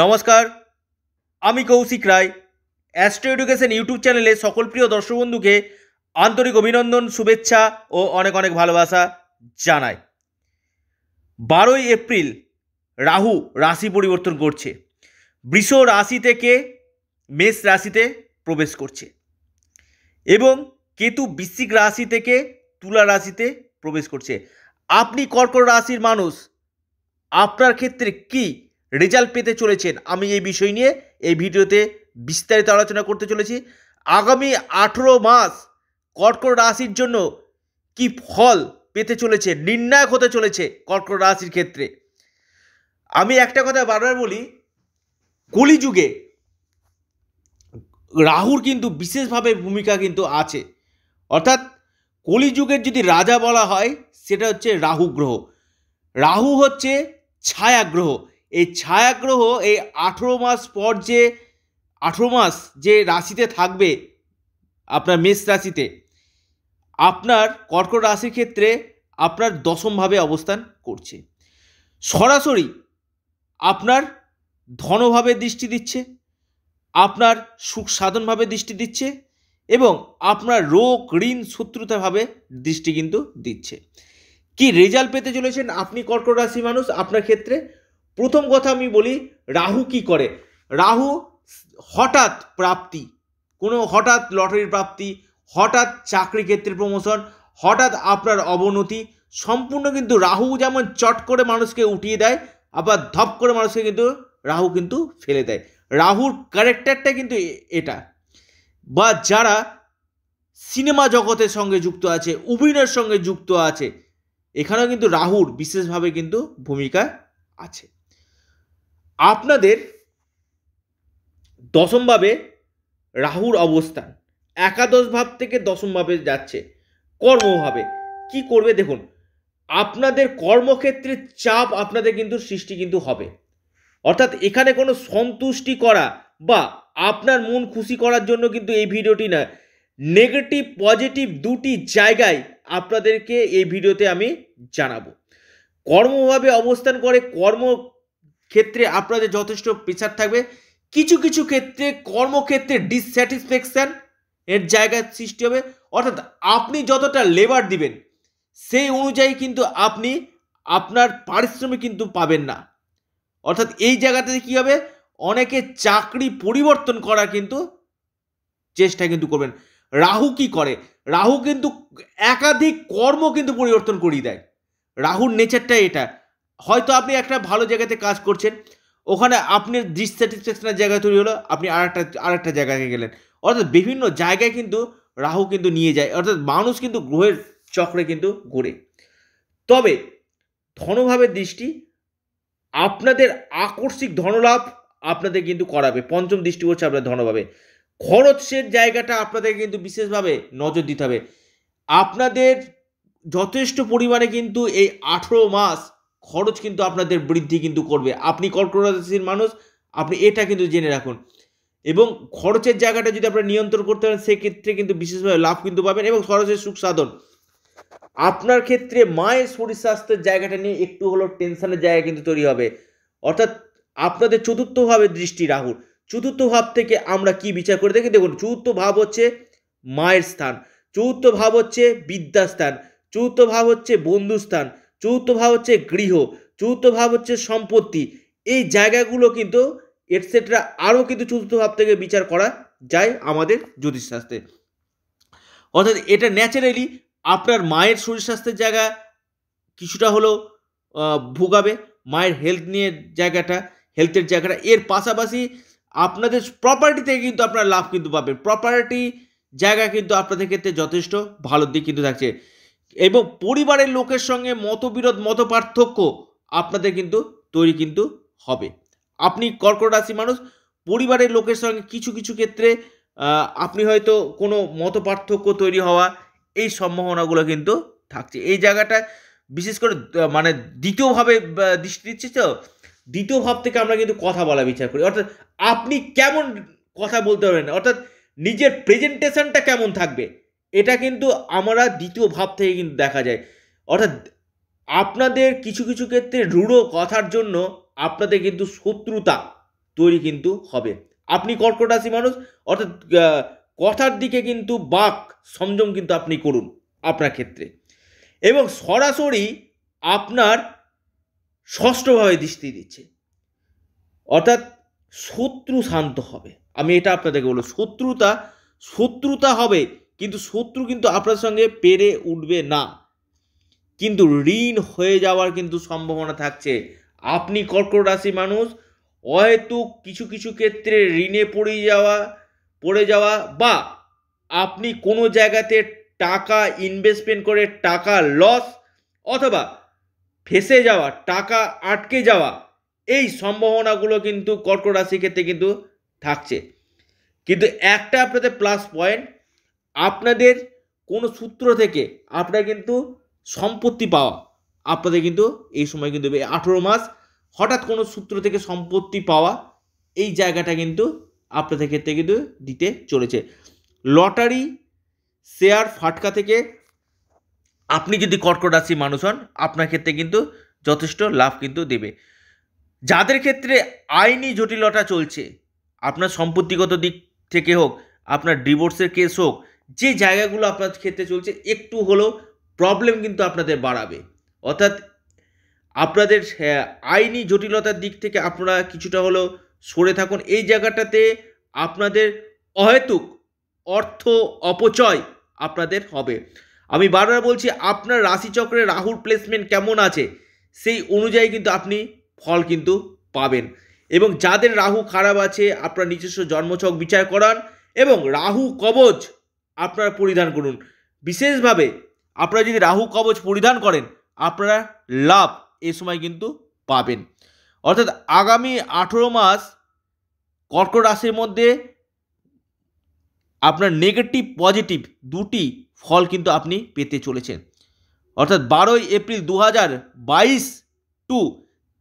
নমস্কার আমি Kaushik Roy Astro Education YouTube চ্যানেলে সকল প্রিয় দর্শক বন্ধুকে আন্তরিক অভিনন্দন শুভেচ্ছা ও অনেক অনেক ভালোবাসা জানাই বারোই এপ্রিল রাহু রাশি পরিবর্তন করছে বৃষ রাশি থেকে মেষ রাশিতে প্রবেশ করছে এবং কেতু বৃশ্চিক রাশি থেকে তুলা রাশিতে প্রবেশ করছে আপনি কর্কট রাশির মানুষ আপনার ক্ষেত্রে কী রেজাল্ট পেতে চলেছেন আমি এই বিষয় নিয়ে এই ভিডিওতে বিস্তারিত আলোচনা করতে চলেছি আগামী আঠেরো মাস কর্কট রাশির জন্য কি ফল পেতে চলেছে নির্ণায়ক হতে চলেছে কর্কট রাশির ক্ষেত্রে আমি একটা কথা বারবার বলি কলিযুগে রাহুর কিন্তু বিশেষভাবে ভূমিকা কিন্তু আছে অর্থাৎ কলিযুগের যদি রাজা বলা হয় সেটা হচ্ছে রাহু গ্রহ রাহু হচ্ছে ছায়া গ্রহ এই ছায়াগ্রহ এই আঠেরো মাস পর যে আঠেরো মাস যে রাশিতে থাকবে আপনার মেষ রাশিতে আপনার কর্কট রাশির ক্ষেত্রে আপনার দশমভাবে অবস্থান করছে সরাসরি আপনার ধনভাবে দৃষ্টি দিচ্ছে আপনার সুখ সাধনভাবে দৃষ্টি দিচ্ছে এবং আপনার রোগ ঋণ শত্রুতাভাবে দৃষ্টি কিন্তু দিচ্ছে কি রেজাল্ট পেতে চলেছেন আপনি কর্কট রাশি মানুষ আপনার ক্ষেত্রে প্রথম কথা আমি বলি রাহু কি করে রাহু হঠাৎ প্রাপ্তি কোনো হঠাৎ লটারির প্রাপ্তি হঠাৎ চাকরি ক্ষেত্রে প্রমোশন হঠাৎ আপনার অবনতি সম্পূর্ণ কিন্তু রাহু যেমন চট করে মানুষকে উঠিয়ে দেয় আবার ধপ করে মানুষকে কিন্তু রাহু কিন্তু ফেলে দেয় রাহুর ক্যারেক্টারটা কিন্তু এটা বা যারা সিনেমা জগতের সঙ্গে যুক্ত আছে অভিনয়ের সঙ্গে যুক্ত আছে এখানেও কিন্তু রাহুর বিশেষভাবে কিন্তু ভূমিকা আছে আপনাদের দশমভাবে রাহুর অবস্থান একাদশ ভাব থেকে দশমভাবে যাচ্ছে কর্মভাবে কি করবে দেখুন আপনাদের কর্মক্ষেত্রে চাপ আপনাদের কিন্তু সৃষ্টি কিন্তু হবে অর্থাৎ এখানে কোনো সন্তুষ্টি করা বা আপনার মন খুশি করার জন্য কিন্তু এই ভিডিওটি না নেগেটিভ পজিটিভ দুটি জায়গায় আপনাদেরকে এই ভিডিওতে আমি জানাবো কর্মভাবে অবস্থান করে কর্ম ক্ষেত্রে আপনাদের যথেষ্ট প্রেশার থাকবে কিছু কিছু ক্ষেত্রে কর্মক্ষেত্রে ডিসস্যাটিসফ্যাকশান এর জায়গা সৃষ্টি হবে অর্থাৎ আপনি যতটা লেবার দিবেন সেই অনুযায়ী কিন্তু আপনি আপনার পারিশ্রমিক কিন্তু পাবেন না অর্থাৎ এই জায়গাতে কী হবে অনেকে চাকরি পরিবর্তন করার কিন্তু চেষ্টা কিন্তু করবেন রাহু কি করে রাহু কিন্তু একাধিক কর্ম কিন্তু পরিবর্তন করিয়ে দেয় রাহুর নেচারটাই এটা হয়তো আপনি একটা ভালো জায়গাতে কাজ করছেন ওখানে আপনার ডিসস্যাটিসফ্যাকশনের জায়গা তৈরি হলো আপনি আরেকটা আরেকটা জায়গায় গেলেন অর্থাৎ বিভিন্ন জায়গায় কিন্তু রাহু কিন্তু নিয়ে যায় অর্থাৎ মানুষ কিন্তু গ্রহের চক্রে কিন্তু ঘুরে তবে ধনভাবের দৃষ্টি আপনাদের আকর্ষিক ধনলাভ আপনাদের কিন্তু করাবে পঞ্চম দৃষ্টি হচ্ছে আপনার ধনভাবে খরচের জায়গাটা আপনাদের কিন্তু বিশেষভাবে নজর দিতে হবে আপনাদের যথেষ্ট পরিমাণে কিন্তু এই আঠেরো মাস খরচ কিন্তু আপনাদের বৃদ্ধি কিন্তু করবে আপনি কর্কট রাশির মানুষ আপনি এটা কিন্তু জেনে রাখুন এবং খরচের জায়গাটা যদি আপনারা নিয়ন্ত্রণ করতে পারেন সেক্ষেত্রে কিন্তু বিশেষভাবে লাভ কিন্তু পাবেন এবং খরচের সুখ সাধন আপনার ক্ষেত্রে মায়ের শরীর স্বাস্থ্যের জায়গাটা নিয়ে একটু হলো টেনশনের জায়গা কিন্তু তৈরি হবে অর্থাৎ আপনাদের চতুর্থভাবে দৃষ্টি রাহুল চতুর্থ ভাব থেকে আমরা কি বিচার করে দেখি দেখুন চতুর্থ ভাব হচ্ছে মায়ের স্থান চতুর্থ ভাব হচ্ছে বিদ্যাস্থান চতুর্থ ভাব হচ্ছে বন্ধুস্থান চতুর্থ ভাব হচ্ছে গৃহ চতুর্থ ভাব হচ্ছে সম্পত্তি এই জায়গাগুলো কিন্তু এটসেট্রা আরও কিন্তু চতুর্থ ভাব থেকে বিচার করা যায় আমাদের জ্যোতিষশাস্ত্রে অর্থাৎ এটা ন্যাচারালি আপনার মায়ের শরীর স্বাস্থ্যের জায়গা কিছুটা হলেও ভোগাবে মায়ের হেলথ নিয়ে জায়গাটা হেলথের জায়গাটা এর পাশাপাশি আপনাদের প্রপার্টি থেকে কিন্তু আপনারা লাভ কিন্তু পাবেন প্রপার্টি জায়গা কিন্তু আপনাদের ক্ষেত্রে যথেষ্ট ভালো দিক কিন্তু থাকছে এবং পরিবারের লোকের সঙ্গে মতবিরোধ মত পার্থক্য আপনাদের কিন্তু তৈরি কিন্তু হবে আপনি কর্কট রাশি মানুষ পরিবারের লোকের সঙ্গে কিছু কিছু ক্ষেত্রে আপনি হয়তো কোনো মত পার্থক্য তৈরি হওয়া এই সম্ভাবনাগুলো কিন্তু থাকছে এই জায়গাটা বিশেষ করে মানে দ্বিতীয়ভাবে দৃষ্টি দিচ্ছে তো দ্বিতীয় ভাব থেকে আমরা কিন্তু কথা বলা বিচার করি অর্থাৎ আপনি কেমন কথা বলতে পারবেন অর্থাৎ নিজের প্রেজেন্টেশনটা কেমন থাকবে এটা কিন্তু আমরা দ্বিতীয় ভাব থেকে কিন্তু দেখা যায় অর্থাৎ আপনাদের কিছু কিছু ক্ষেত্রে রূঢ় কথার জন্য আপনাদের কিন্তু শত্রুতা তৈরি কিন্তু হবে আপনি কর্কট রাশি মানুষ অর্থাৎ কথার দিকে কিন্তু বাক সংযম কিন্তু আপনি করুন আপনার ক্ষেত্রে এবং সরাসরি আপনার ষষ্ঠভাবে দৃষ্টি দিচ্ছে অর্থাৎ শত্রু শান্ত হবে আমি এটা আপনাদেরকে বলবো শত্রুতা শত্রুতা হবে কিন্তু শত্রু কিন্তু আপনার সঙ্গে পেরে উঠবে না কিন্তু ঋণ হয়ে যাওয়ার কিন্তু সম্ভাবনা থাকছে আপনি কর্কট রাশি মানুষ হয়তো কিছু কিছু ক্ষেত্রে ঋণে পড়ে যাওয়া পড়ে যাওয়া বা আপনি কোনো জায়গাতে টাকা ইনভেস্টমেন্ট করে টাকা লস অথবা ফেসে যাওয়া টাকা আটকে যাওয়া এই সম্ভাবনাগুলো কিন্তু কর্কট রাশি ক্ষেত্রে কিন্তু থাকছে কিন্তু একটা আপনাদের প্লাস পয়েন্ট আপনাদের কোনো সূত্র থেকে আপনারা কিন্তু সম্পত্তি পাওয়া আপনাদের কিন্তু এই সময় কিন্তু আঠেরো মাস হঠাৎ কোনো সূত্র থেকে সম্পত্তি পাওয়া এই জায়গাটা কিন্তু আপনাদের ক্ষেত্রে কিন্তু দিতে চলেছে লটারি শেয়ার ফাটকা থেকে আপনি যদি কর্কট রাশি মানুষ হন আপনার ক্ষেত্রে কিন্তু যথেষ্ট লাভ কিন্তু দেবে যাদের ক্ষেত্রে আইনি জটিলতা চলছে আপনার সম্পত্তিগত দিক থেকে হোক আপনার ডিভোর্সের কেস হোক যে জায়গাগুলো আপনার ক্ষেত্রে চলছে একটু হলেও প্রবলেম কিন্তু আপনাদের বাড়াবে অর্থাৎ আপনাদের আইনি জটিলতার দিক থেকে আপনারা কিছুটা হলেও সরে থাকুন এই জায়গাটাতে আপনাদের অহেতুক অর্থ অপচয় আপনাদের হবে আমি বারবার বলছি আপনার রাশিচক্রে রাহুর প্লেসমেন্ট কেমন আছে সেই অনুযায়ী কিন্তু আপনি ফল কিন্তু পাবেন এবং যাদের রাহু খারাপ আছে আপনার নিজস্ব জন্মছক বিচার করান এবং রাহু কবচ আপনারা পরিধান করুন বিশেষভাবে আপনারা যদি রাহু কবচ পরিধান করেন আপনারা লাভ এ সময় কিন্তু পাবেন অর্থাৎ আগামী আঠেরো মাস কর্কট রাশির মধ্যে আপনার নেগেটিভ পজিটিভ দুটি ফল কিন্তু আপনি পেতে চলেছেন অর্থাৎ বারোই এপ্রিল দু হাজার বাইশ টু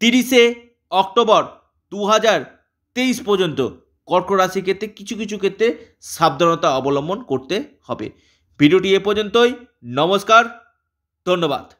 তিরিশে অক্টোবর দু হাজার তেইশ পর্যন্ত কর্কট রাশির ক্ষেত্রে কিছু কিছু ক্ষেত্রে সাবধানতা অবলম্বন করতে হবে ভিডিওটি এ পর্যন্তই নমস্কার ধন্যবাদ